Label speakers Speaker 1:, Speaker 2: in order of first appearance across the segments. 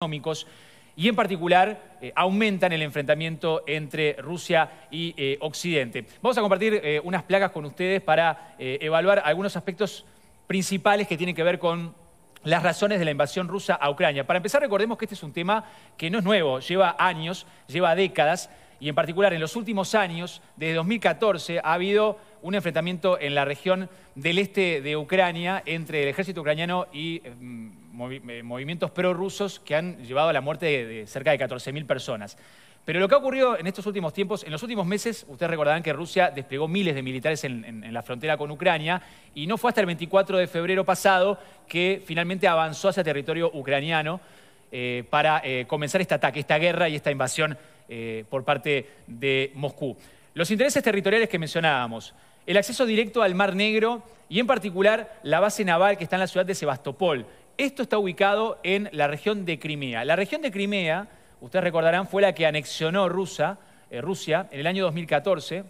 Speaker 1: económicos y en particular eh, aumentan el enfrentamiento entre Rusia y eh, Occidente. Vamos a compartir eh, unas plagas con ustedes para evaluar algunos aspectos principales que tienen que ver con las razones de la invasión rusa a Ucrania. Para empezar, recordemos que este es un tema que no es nuevo, lleva años, lleva décadas, y en particular en los últimos años, desde 2014, ha habido un enfrentamiento en la región del este de Ucrania entre el ejército ucraniano y eh, movimientos prorrusos que han llevado a la muerte de, cerca de 14.000 personas. Pero lo que ha ocurrido en estos últimos tiempos, en los últimos meses, ustedes recordarán que Rusia desplegó miles de militares en, la frontera con Ucrania y no fue hasta el 24 de febrero pasado que finalmente avanzó hacia territorio ucraniano eh, para eh, comenzar este ataque, esta guerra y esta invasión por parte de Moscú. Los intereses territoriales que mencionábamos, el acceso directo al Mar Negro y en particular la base naval que está en la ciudad de Sebastopol, esto está ubicado en la región de Crimea. La región de Crimea, ustedes recordarán, fue la que anexionó Rusia, eh, en el año 2014,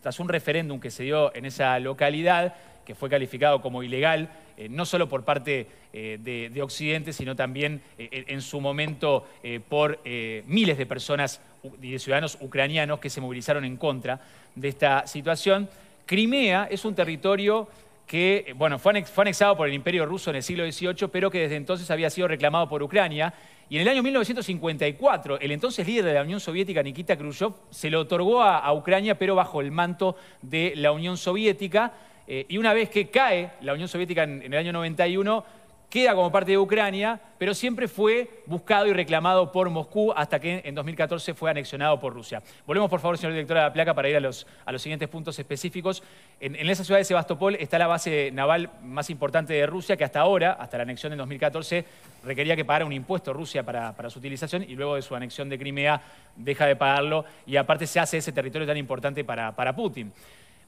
Speaker 1: tras un referéndum que se dio en esa localidad, que fue calificado como ilegal, eh, no solo por parte eh, de, de, Occidente, sino también en su momento por miles de personas y de ciudadanos ucranianos que se movilizaron en contra de esta situación. Crimea es un territorio que bueno, fue, anexado por el Imperio Ruso en el siglo XVIII, pero que desde entonces había sido reclamado por Ucrania. Y en el año 1954, el entonces líder de la Unión Soviética, Nikita Khrushchev, se lo otorgó a, Ucrania, pero bajo el manto de la Unión Soviética. Eh, y una vez que cae la Unión Soviética en el año 91, queda como parte de Ucrania, pero siempre fue buscado y reclamado por Moscú hasta que en 2014 fue anexionado por Rusia. Volvemos, por favor, señor director, a la placa para ir a los, siguientes puntos específicos. En, esa ciudad de Sebastopol está la base naval más importante de Rusia, que hasta ahora, hasta la anexión en 2014, requería que pagara un impuesto Rusia para, su utilización y luego de su anexión de Crimea deja de pagarlo y aparte se hace ese territorio tan importante para, Putin.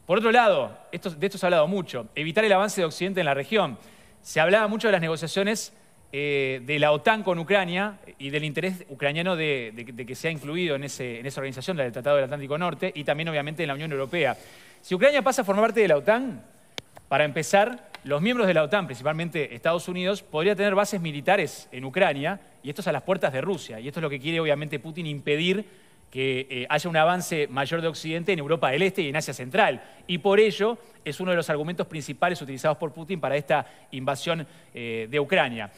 Speaker 1: Por otro lado, de esto se ha hablado mucho, evitar el avance de Occidente en la región se hablaba mucho de las negociaciones eh, de la OTAN con Ucrania y del interés ucraniano de, que se que sea incluido en, esa organización, la del Tratado del Atlántico Norte, y también obviamente en la Unión Europea. Si Ucrania pasa a formar parte de la OTAN, para empezar, los miembros de la OTAN, principalmente Estados Unidos, podría tener bases militares en Ucrania, y esto es a las puertas de Rusia, y esto es lo que quiere obviamente Putin impedir que eh, haya un avance mayor de Occidente en Europa del Este y en Asia Central. Y por ello es uno de los argumentos principales utilizados por Putin para esta invasión eh, de Ucrania.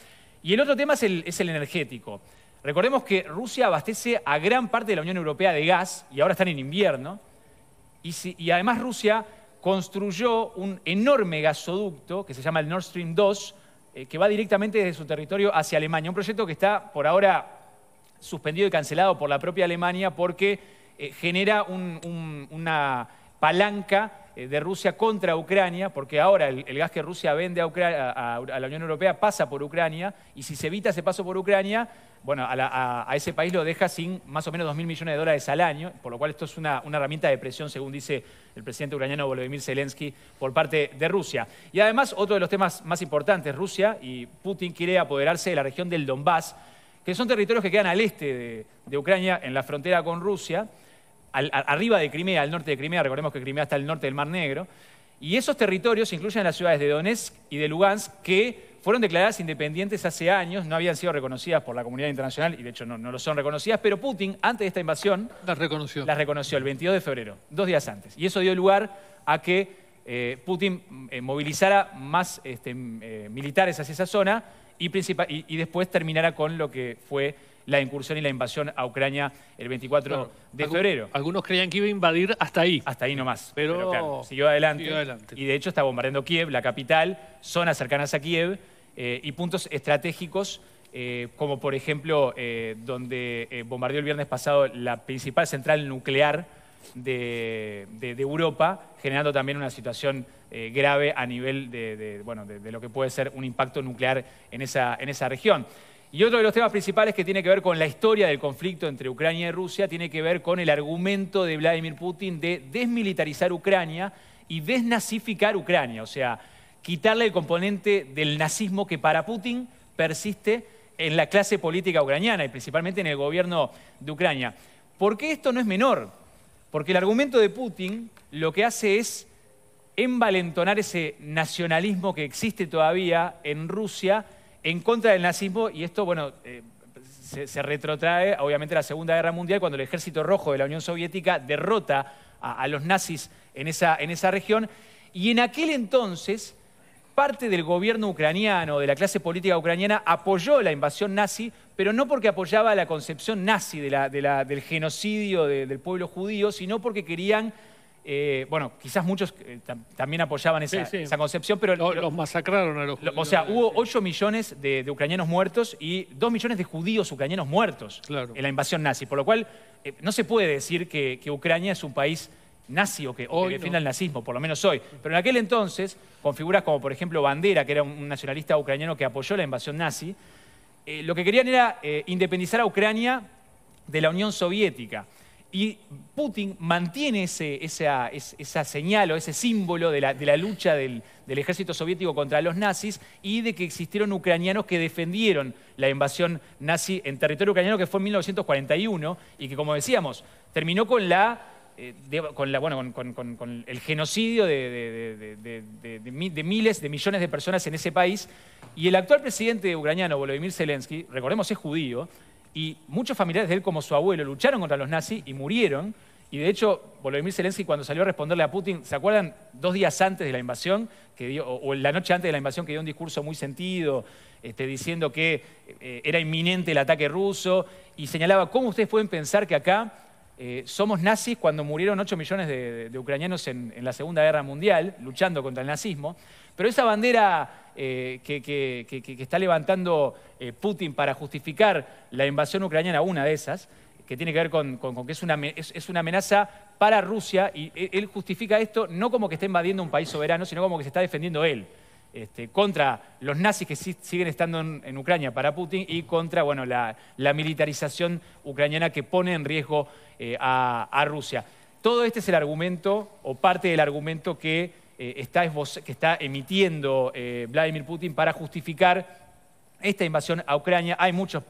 Speaker 1: Y el otro tema es el, energético. Recordemos que Rusia abastece a gran parte de la Unión Europea de gas y ahora están en invierno. Y, además Rusia construyó un enorme gasoducto que se llama el Nord Stream 2, eh, que va directamente desde su territorio hacia Alemania. Un proyecto que está por ahora suspendido y cancelado por la propia Alemania porque eh, genera una palanca eh, de Rusia contra Ucrania, porque ahora el, gas que Rusia vende a, la Unión Europea pasa por Ucrania, y si se evita ese paso por Ucrania, bueno, a, ese país lo deja sin más o menos 2.000 millones de dólares al año, por lo cual esto es una, una, herramienta de presión, según dice el presidente ucraniano Volodymyr Zelensky, por parte de Rusia. Y además, otro de los temas más importantes, Rusia y Putin quiere apoderarse de la región del Donbass, que son territorios que quedan al este de, Ucrania, en la frontera con Rusia, arriba de Crimea, al norte de Crimea, recordemos que Crimea está al norte del Mar Negro, y esos territorios incluyen las ciudades de Donetsk y de Lugansk, que fueron declaradas independientes hace años, no habían sido reconocidas por la comunidad internacional, y de hecho no, lo son reconocidas, pero Putin, antes de esta invasión, las reconoció. Las reconoció el 22 de febrero, dos días antes. Y eso dio lugar a que eh, Putin eh, movilizara más este, eh, militares hacia esa zona y, después terminara con lo que fue la incursión y la invasión a Ucrania el 24 de febrero. Algunos creían que iba a invadir hasta ahí. Hasta ahí nomás. Pero, siguió adelante, Y de hecho está bombardeando Kiev, la capital, zonas cercanas a Kiev eh, y puntos estratégicos eh, como por ejemplo eh, donde bombardeó el viernes pasado la principal central nuclear de, Europa, generando también una situación eh, grave a nivel de, de, lo que puede ser un impacto nuclear en esa, en esa región. Y otro de los temas principales que tiene que ver con la historia del conflicto entre Ucrania y Rusia tiene que ver con el argumento de Vladimir Putin de desmilitarizar Ucrania y desnazificar Ucrania, o sea, quitarle el componente del nazismo que para Putin persiste en la clase política ucraniana y principalmente en el gobierno de Ucrania. ¿Por qué esto no es menor, porque el argumento de Putin lo que hace es envalentonar ese nacionalismo que existe todavía en Rusia en contra del nazismo, y esto, bueno, eh, se, retrotrae obviamente a la Segunda Guerra Mundial, cuando el Ejército Rojo de la Unión Soviética derrota a, los nazis en esa, en esa región, y en aquel entonces parte del gobierno ucraniano, de la clase política ucraniana, apoyó la invasión nazi, pero no porque apoyaba la concepción nazi del genocidio del pueblo judío, sino porque querían eh, bueno, quizás muchos eh, también apoyaban esa, concepción, pero... los masacraron a los judíos. o sea, hubo 8 millones de, ucranianos muertos y 2 millones de judíos ucranianos muertos en la invasión nazi, por lo cual eh, no se puede decir que Ucrania es un país nazi o que hoy defienda el nazismo, por lo menos hoy. Pero en aquel entonces, con figuras como por ejemplo Bandera, que era un nacionalista ucraniano que apoyó la invasión nazi, eh, lo que querían era eh, independizar a Ucrania de la Unión Soviética. Y Putin mantiene ese, esa, señal o ese símbolo de la, lucha del, del, ejército soviético contra los nazis y de que existieron ucranianos que defendieron la invasión nazi en territorio ucraniano que fue en 1941 y que, como decíamos, terminó con la eh, con, el genocidio de, miles, de millones de personas en ese país. Y el actual presidente ucraniano, Volodymyr Zelensky, recordemos es judío, y muchos familiares de él, como su abuelo, lucharon contra los nazis y murieron. Y de hecho, Volodymyr Zelensky, cuando salió a responderle a Putin, ¿se acuerdan dos días antes de la invasión, que dio, o, la noche antes de la invasión, que dio un discurso muy sentido, este, diciendo que eh, era inminente el ataque ruso, y señalaba cómo ustedes pueden pensar que acá eh, somos nazis cuando murieron 8 millones de, ucranianos en, la Segunda Guerra Mundial, luchando contra el nazismo, pero esa bandera eh, que, está levantando eh, Putin para justificar la invasión ucraniana, una de esas, que tiene que ver con, que es una, es una, amenaza para Rusia, y él justifica esto no como que está invadiendo un país soberano, sino como que se está defendiendo él. Este, contra los nazis que siguen estando en, Ucrania para Putin y contra bueno, la, militarización ucraniana que pone en riesgo eh, a, Rusia. Todo este es el argumento o parte del argumento que, eh, está, emitiendo eh, Vladimir Putin para justificar esta invasión a Ucrania. Hay muchos,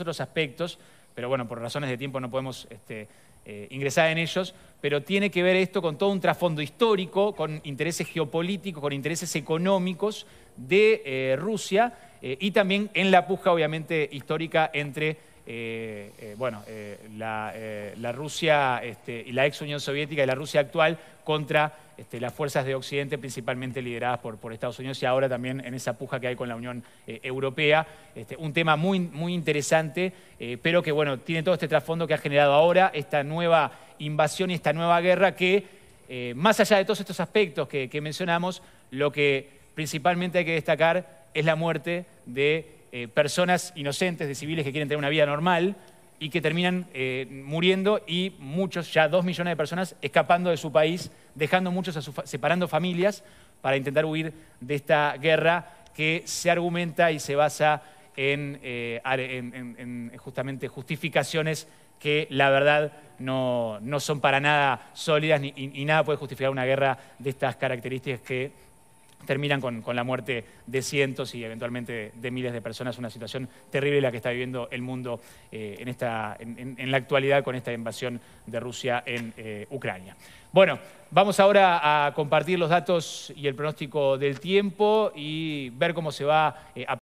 Speaker 1: otros aspectos, pero bueno, por razones de tiempo no podemos este, eh, ingresada en ellos, pero tiene que ver esto con todo un trasfondo histórico, con intereses geopolíticos, con intereses económicos de eh, Rusia eh, y también en la puja, obviamente, histórica entre eh, eh, bueno, eh, la, Rusia este, y la ex Unión Soviética y la Rusia actual contra este, las fuerzas de Occidente, principalmente lideradas por, Estados Unidos y ahora también en esa puja que hay con la Unión Europea. Este, un tema muy, muy interesante, pero que bueno, tiene todo este trasfondo que ha generado ahora esta nueva invasión y esta nueva guerra que, más allá de todos estos aspectos que mencionamos, lo que principalmente hay que destacar es la muerte de eh, personas inocentes, de civiles que quieren tener una vida normal y que terminan eh, muriendo y muchos, ya dos millones de personas, escapando de su país, dejando muchos, a separando familias para intentar huir de esta guerra que se argumenta y se basa en, eh, justamente justificaciones que la verdad no, son para nada sólidas ni, y nada puede justificar una guerra de estas características que terminan con, la muerte de cientos y eventualmente de, miles de personas. Una situación terrible la que está viviendo el mundo eh, en, esta, en, la actualidad con esta invasión de Rusia en eh, Ucrania. Bueno, vamos ahora a compartir los datos y el pronóstico del tiempo y ver cómo se va eh, a